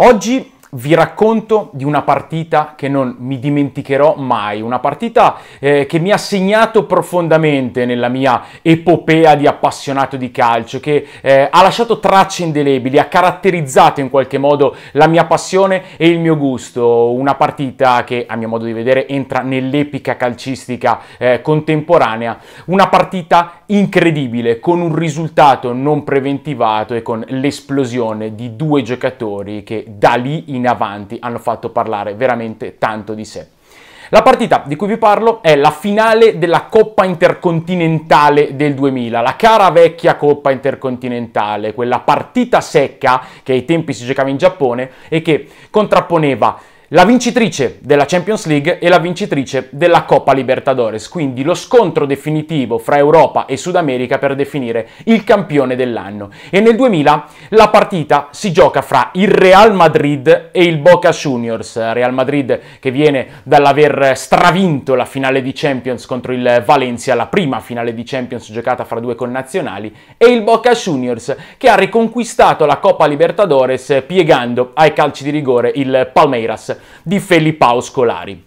Oggi vi racconto di una partita che non mi dimenticherò mai, una partita eh, che mi ha segnato profondamente nella mia epopea di appassionato di calcio, che eh, ha lasciato tracce indelebili, ha caratterizzato in qualche modo la mia passione e il mio gusto, una partita che a mio modo di vedere entra nell'epica calcistica eh, contemporanea, una partita incredibile con un risultato non preventivato e con l'esplosione di due giocatori che da lì in in avanti hanno fatto parlare veramente tanto di sé. La partita di cui vi parlo è la finale della Coppa Intercontinentale del 2000, la cara vecchia Coppa Intercontinentale, quella partita secca che ai tempi si giocava in Giappone e che contrapponeva la vincitrice della Champions League e la vincitrice della Coppa Libertadores, quindi lo scontro definitivo fra Europa e Sud America per definire il campione dell'anno. E nel 2000 la partita si gioca fra il Real Madrid e il Boca Juniors, Real Madrid che viene dall'aver stravinto la finale di Champions contro il Valencia, la prima finale di Champions giocata fra due connazionali, e il Boca Juniors che ha riconquistato la Coppa Libertadores piegando ai calci di rigore il Palmeiras di Felipao Scolari.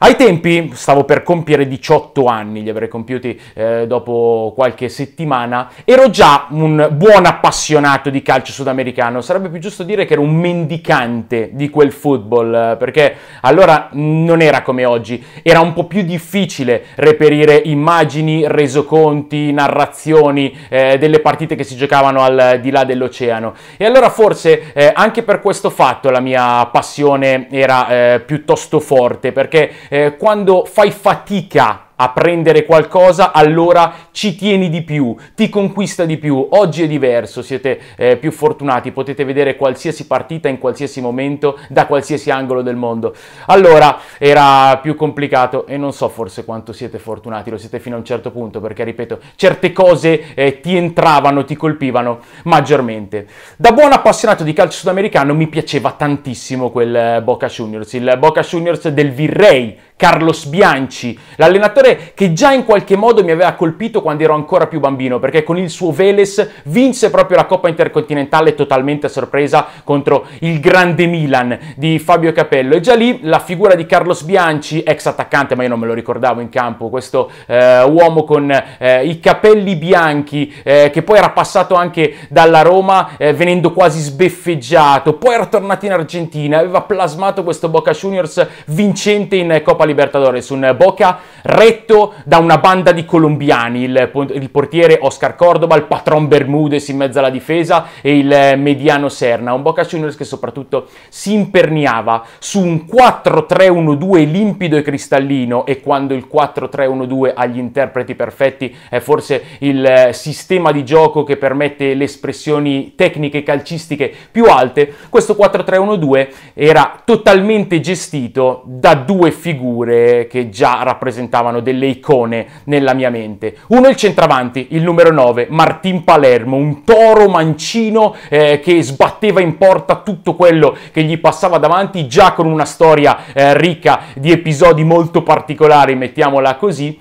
Ai tempi stavo per compiere 18 anni, li avrei compiuti eh, dopo qualche settimana, ero già un buon appassionato di calcio sudamericano, sarebbe più giusto dire che ero un mendicante di quel football, eh, perché allora non era come oggi, era un po' più difficile reperire immagini, resoconti, narrazioni eh, delle partite che si giocavano al di là dell'oceano. E allora forse eh, anche per questo fatto la mia passione era eh, piuttosto forte, perché eh, quando fai fatica a prendere qualcosa, allora ci tieni di più, ti conquista di più. Oggi è diverso, siete eh, più fortunati, potete vedere qualsiasi partita in qualsiasi momento, da qualsiasi angolo del mondo. Allora era più complicato e non so forse quanto siete fortunati, lo siete fino a un certo punto, perché ripeto, certe cose eh, ti entravano, ti colpivano maggiormente. Da buon appassionato di calcio sudamericano mi piaceva tantissimo quel eh, Boca Juniors, il Boca Juniors del Virrey Carlos Bianchi, l'allenatore che già in qualche modo mi aveva colpito quando ero ancora più bambino, perché con il suo Veles vinse proprio la Coppa Intercontinentale totalmente a sorpresa contro il grande Milan di Fabio Capello. E già lì la figura di Carlos Bianchi, ex attaccante, ma io non me lo ricordavo in campo, questo eh, uomo con eh, i capelli bianchi, eh, che poi era passato anche dalla Roma, eh, venendo quasi sbeffeggiato, poi era tornato in Argentina, aveva plasmato questo Boca Juniors vincente in Coppa Libertadores, un Boca retto da una banda di colombiani, il, il portiere Oscar Cordoba, il patron Bermudez in mezzo alla difesa e il mediano Serna, un Boca Juniors che soprattutto si imperniava su un 4-3-1-2 limpido e cristallino e quando il 4-3-1-2 agli interpreti perfetti è forse il sistema di gioco che permette le espressioni tecniche calcistiche più alte, questo 4-3-1-2 era totalmente gestito da due figure figure che già rappresentavano delle icone nella mia mente. Uno il centravanti, il numero 9, Martin Palermo, un toro mancino eh, che sbatteva in porta tutto quello che gli passava davanti, già con una storia eh, ricca di episodi molto particolari, mettiamola così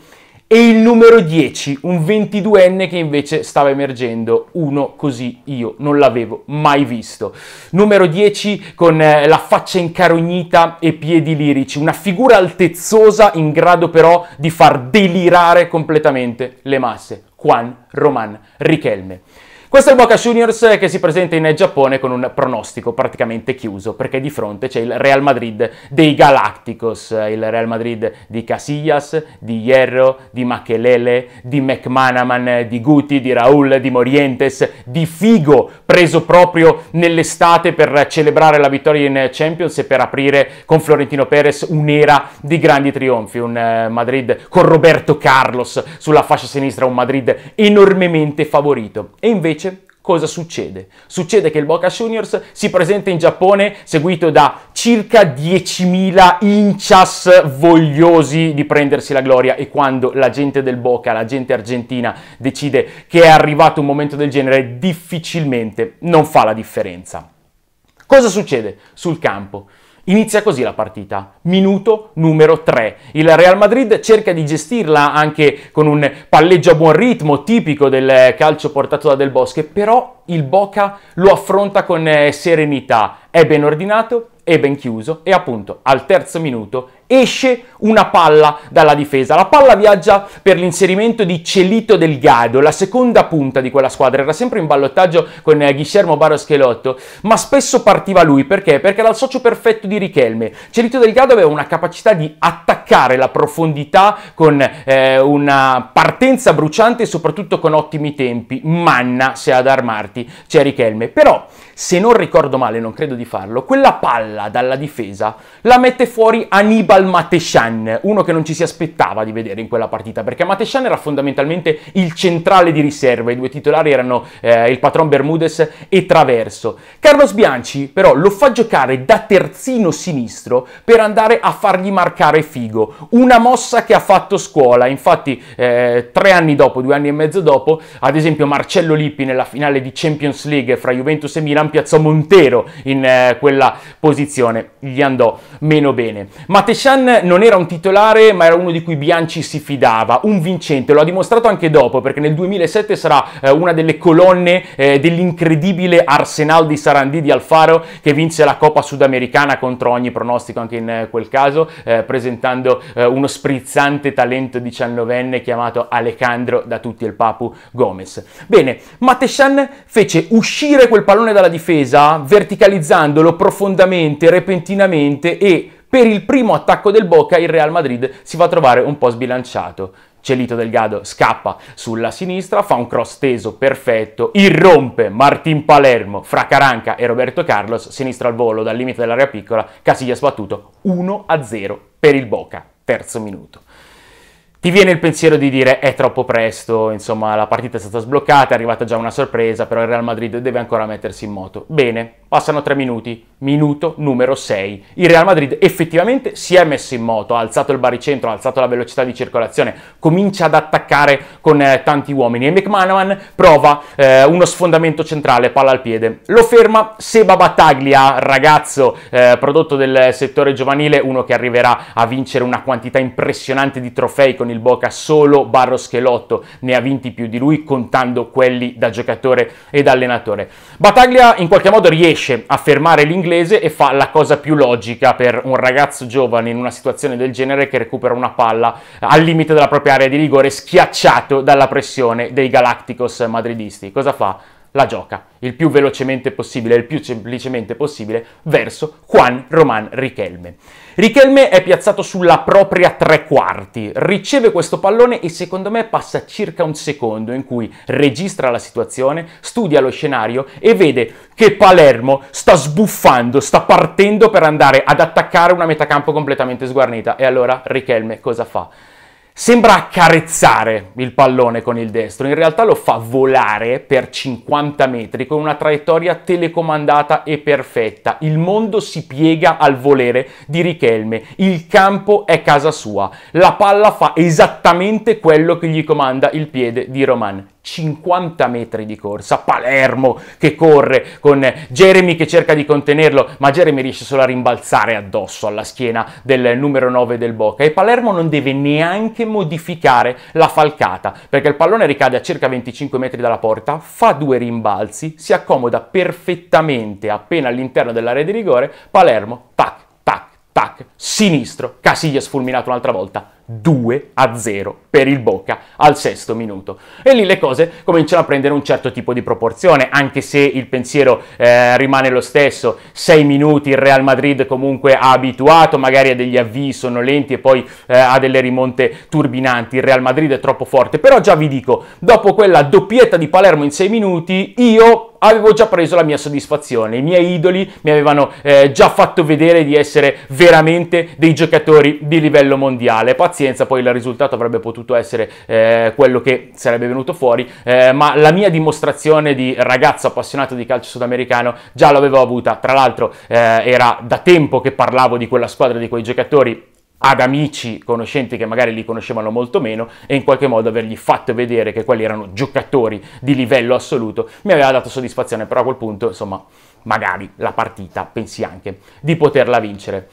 e il numero 10, un 22enne che invece stava emergendo, uno così io non l'avevo mai visto. Numero 10 con eh, la faccia incarognita e piedi lirici, una figura altezzosa in grado però di far delirare completamente le masse, Juan Roman Richelme. Questo è il Boca Juniors che si presenta in Giappone con un pronostico praticamente chiuso, perché di fronte c'è il Real Madrid dei Galacticos, il Real Madrid di Casillas, di Hierro, di Machelele, di McManaman, di Guti, di Raul, di Morientes, di Figo, preso proprio nell'estate per celebrare la vittoria in Champions e per aprire con Florentino Perez un'era di grandi trionfi, un eh, Madrid con Roberto Carlos sulla fascia sinistra, un Madrid enormemente favorito. E invece invece cosa succede? Succede che il Boca Juniors si presenta in Giappone seguito da circa 10.000 incias vogliosi di prendersi la gloria e quando la gente del Boca, la gente argentina decide che è arrivato un momento del genere difficilmente non fa la differenza. Cosa succede sul campo? Inizia così la partita, minuto numero 3. Il Real Madrid cerca di gestirla anche con un palleggio a buon ritmo, tipico del calcio portato da Del Bosque, però il Boca lo affronta con eh, serenità, è ben ordinato, è ben chiuso e appunto al terzo minuto esce una palla dalla difesa. La palla viaggia per l'inserimento di Celito Delgado, la seconda punta di quella squadra. Era sempre in ballottaggio con eh, Guillermo Baroschelotto, ma spesso partiva lui perché? Perché era il socio perfetto di Richelme. Celito Delgado aveva una capacità di attaccare la profondità con eh, una partenza bruciante e soprattutto con ottimi tempi. Manna se ad armarti c'è Richelme. Però, se non ricordo male, non credo di farlo, quella palla palla dalla difesa, la mette fuori Anibal Mateshan, uno che non ci si aspettava di vedere in quella partita, perché Mateshan era fondamentalmente il centrale di riserva, i due titolari erano eh, il patron Bermudez e Traverso. Carlos Bianchi però lo fa giocare da terzino sinistro per andare a fargli marcare Figo, una mossa che ha fatto scuola, infatti eh, tre anni dopo, due anni e mezzo dopo, ad esempio Marcello Lippi nella finale di Champions League fra Juventus e Milan piazzò Montero in eh, quella posizione posizione gli andò meno bene. Mateshan non era un titolare, ma era uno di cui Bianci si fidava, un vincente, lo ha dimostrato anche dopo, perché nel 2007 sarà eh, una delle colonne eh, dell'incredibile Arsenal di Sarandì di Alfaro che vinse la Coppa Sudamericana contro ogni pronostico anche in eh, quel caso, presentando uno sprizzante talento 19enne chiamato Alejandro da tutti il Papu Gomez. Bene, Mateshan fece uscire quel pallone dalla difesa verticalizzandolo profondamente improvvisamente, repentinamente e per il primo attacco del Boca il Real Madrid si va a trovare un po' sbilanciato. Celito Delgado scappa sulla sinistra, fa un cross teso perfetto, irrompe Martin Palermo fra Caranca e Roberto Carlos, sinistra al volo dal limite dell'area piccola, Casiglia sbattuto 1-0 per il Boca, terzo minuto. Ti viene il pensiero di dire è troppo presto, insomma la partita è stata sbloccata, è arrivata già una sorpresa, però il Real Madrid deve ancora mettersi in moto. Bene, Passano tre minuti, minuto numero 6. Il Real Madrid effettivamente si è messo in moto, ha alzato il baricentro, ha alzato la velocità di circolazione, comincia ad attaccare con eh, tanti uomini e McManaman prova eh, uno sfondamento centrale, palla al piede. Lo ferma Seba Battaglia, ragazzo eh, prodotto del settore giovanile, uno che arriverà a vincere una quantità impressionante di trofei con il Boca, solo Barros Schelotto ne ha vinti più di lui contando quelli da giocatore ed allenatore. Battaglia in qualche modo riesce riesce a fermare l'inglese e fa la cosa più logica per un ragazzo giovane in una situazione del genere che recupera una palla al limite della propria area di rigore schiacciato dalla pressione dei Galacticos madridisti. Cosa fa? la gioca il più velocemente possibile, il più semplicemente possibile verso Juan Román Richelme. Richelme è piazzato sulla propria tre quarti, riceve questo pallone e secondo me passa circa un secondo in cui registra la situazione, studia lo scenario e vede che Palermo sta sbuffando, sta partendo per andare ad attaccare una metacampo completamente sguarnita e allora Richelme cosa fa? Sembra accarezzare il pallone con il destro, in realtà lo fa volare per 50 metri con una traiettoria telecomandata e perfetta. Il mondo si piega al volere di Richelme, il campo è casa sua, la palla fa esattamente quello che gli comanda il piede di Roman 50 metri di corsa, Palermo che corre con Jeremy che cerca di contenerlo, ma Jeremy riesce solo a rimbalzare addosso alla schiena del numero 9 del Boca e Palermo non deve neanche modificare la falcata perché il pallone ricade a circa 25 metri dalla porta, fa due rimbalzi, si accomoda perfettamente appena all'interno dell'area di rigore, Palermo, tac, tac, tac, sinistro, Casiglia sfulminato un'altra volta, 2 a 0 per il Boca al sesto minuto. E lì le cose cominciano a prendere un certo tipo di proporzione, anche se il pensiero eh, rimane lo stesso. 6 minuti il Real Madrid comunque ha abituato magari a degli avvii sonnolenti e poi eh, a delle rimonte turbinanti. Il Real Madrid è troppo forte, però già vi dico, dopo quella doppietta di Palermo in 6 minuti, io avevo già preso la mia soddisfazione, i miei idoli mi avevano eh, già fatto vedere di essere veramente dei giocatori di livello mondiale. Pazzesco pazienza, poi il risultato avrebbe potuto essere eh, quello che sarebbe venuto fuori, eh, ma la mia dimostrazione di ragazzo appassionato di calcio sudamericano già l'avevo avuta, tra l'altro eh, era da tempo che parlavo di quella squadra, di quei giocatori, ad amici, conoscenti che magari li conoscevano molto meno e in qualche modo avergli fatto vedere che quelli erano giocatori di livello assoluto mi aveva dato soddisfazione, però a quel punto, insomma, magari la partita pensi anche di poterla vincere.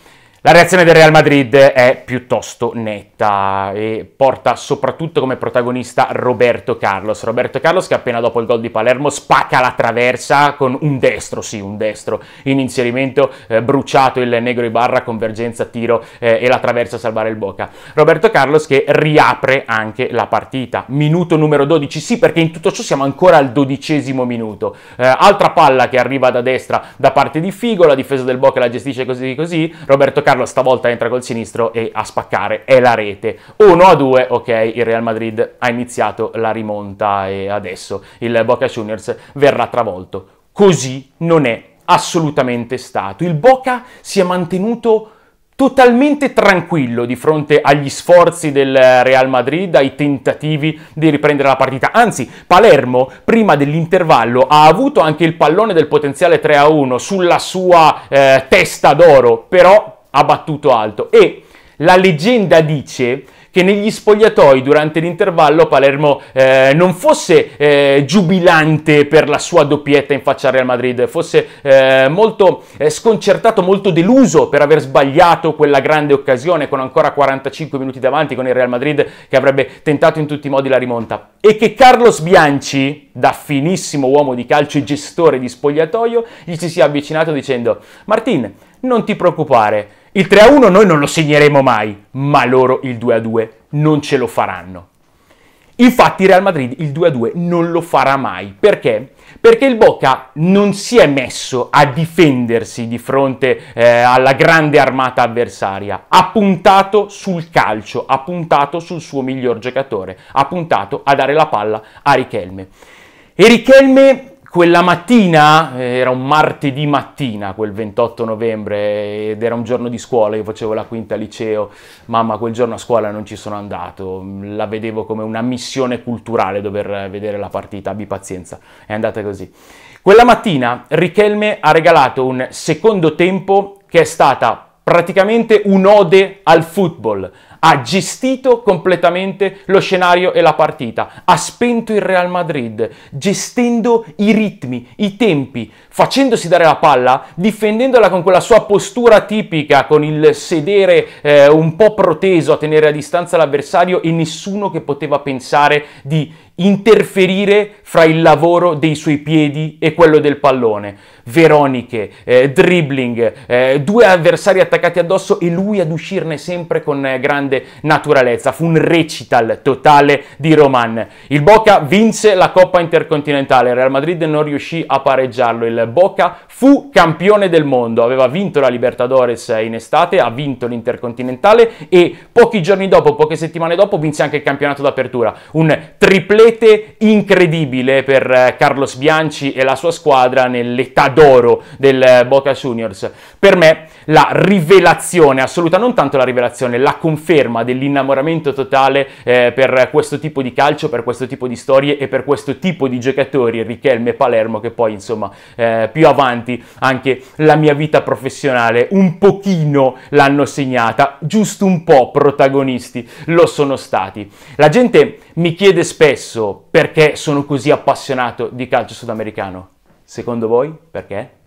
La reazione del Real Madrid è piuttosto netta e porta soprattutto come protagonista Roberto Carlos. Roberto Carlos che appena dopo il gol di Palermo spacca la traversa con un destro, sì un destro, in inserimento eh, bruciato il negro Ibarra, convergenza, tiro eh, e la traversa a salvare il Boca. Roberto Carlos che riapre anche la partita. Minuto numero 12, sì perché in tutto ciò siamo ancora al dodicesimo minuto. Eh, altra palla che arriva da destra da parte di Figo, la difesa del Boca la gestisce così così, Roberto Carlos Carlo stavolta entra col sinistro e a spaccare è la rete. 1 a 2, ok, il Real Madrid ha iniziato la rimonta e adesso il Boca Juniors verrà travolto. Così non è assolutamente stato. Il Boca si è mantenuto totalmente tranquillo di fronte agli sforzi del Real Madrid, ai tentativi di riprendere la partita. Anzi, Palermo, prima dell'intervallo, ha avuto anche il pallone del potenziale 3-1 sulla sua eh, testa d'oro, però ha battuto alto e la leggenda dice che negli spogliatoi durante l'intervallo Palermo eh, non fosse eh, giubilante per la sua doppietta in faccia al Real Madrid, fosse eh, molto eh, sconcertato, molto deluso per aver sbagliato quella grande occasione con ancora 45 minuti davanti con il Real Madrid che avrebbe tentato in tutti i modi la rimonta e che Carlos Bianchi, da finissimo uomo di calcio e gestore di spogliatoio, gli si sia avvicinato dicendo "Martin, non ti preoccupare, il 3-1 noi non lo segneremo mai, ma loro il 2-2 non ce lo faranno. Infatti Real Madrid il 2-2 non lo farà mai. Perché? Perché il Boca non si è messo a difendersi di fronte eh, alla grande armata avversaria. Ha puntato sul calcio, ha puntato sul suo miglior giocatore, ha puntato a dare la palla a Richelme. E Richelme quella mattina, eh, era un martedì mattina, quel 28 novembre, ed era un giorno di scuola, io facevo la quinta liceo, mamma quel giorno a scuola non ci sono andato, la vedevo come una missione culturale dover vedere la partita, abbi pazienza, è andata così. Quella mattina Richelme ha regalato un secondo tempo che è stata praticamente un'ode al football, ha gestito completamente lo scenario e la partita, ha spento il Real Madrid, gestendo i ritmi, i tempi, facendosi dare la palla, difendendola con quella sua postura tipica, con il sedere eh, un po' proteso a tenere a distanza l'avversario e nessuno che poteva pensare di interferire fra il lavoro dei suoi piedi e quello del pallone. Veroniche, eh, dribbling, eh, due avversari attaccati addosso e lui ad uscirne sempre con eh, grande naturalezza. Fu un recital totale di Roman. Il Boca vinse la Coppa Intercontinentale, Real Madrid non riuscì a pareggiarlo, il Boca fu campione del mondo, aveva vinto la Libertadores in estate, ha vinto l'Intercontinentale e pochi giorni dopo, poche settimane dopo, vinse anche il campionato d'apertura. Un triplete incredibile per eh, Carlos Bianchi e la sua squadra nell'età d'oro del eh, Boca Juniors. Per me la rivelazione assoluta, non tanto la rivelazione, la conferma dell'innamoramento totale eh, per questo tipo di calcio, per questo tipo di storie e per questo tipo di giocatori, Richelme e Palermo, che poi insomma eh, eh, più avanti anche la mia vita professionale un pochino l'hanno segnata, giusto un po' protagonisti lo sono stati. La gente mi chiede spesso perché sono così appassionato di calcio sudamericano. Secondo voi perché?